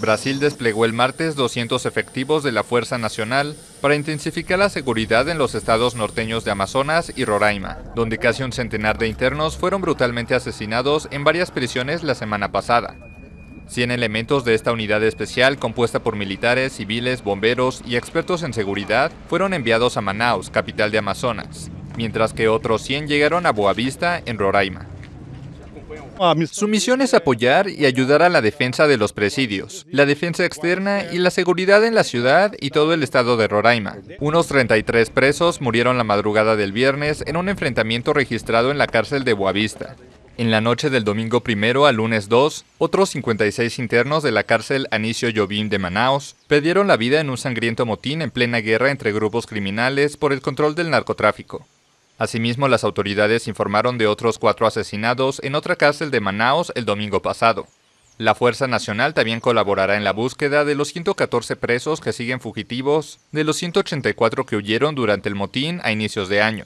Brasil desplegó el martes 200 efectivos de la Fuerza Nacional para intensificar la seguridad en los estados norteños de Amazonas y Roraima, donde casi un centenar de internos fueron brutalmente asesinados en varias prisiones la semana pasada. 100 elementos de esta unidad especial, compuesta por militares, civiles, bomberos y expertos en seguridad, fueron enviados a Manaus, capital de Amazonas, mientras que otros 100 llegaron a Boavista, en Roraima. Su misión es apoyar y ayudar a la defensa de los presidios, la defensa externa y la seguridad en la ciudad y todo el estado de Roraima. Unos 33 presos murieron la madrugada del viernes en un enfrentamiento registrado en la cárcel de Boavista. En la noche del domingo primero al lunes 2, otros 56 internos de la cárcel Anicio Llovín de Manaos perdieron la vida en un sangriento motín en plena guerra entre grupos criminales por el control del narcotráfico. Asimismo, las autoridades informaron de otros cuatro asesinados en otra cárcel de Manaos el domingo pasado. La Fuerza Nacional también colaborará en la búsqueda de los 114 presos que siguen fugitivos de los 184 que huyeron durante el motín a inicios de año.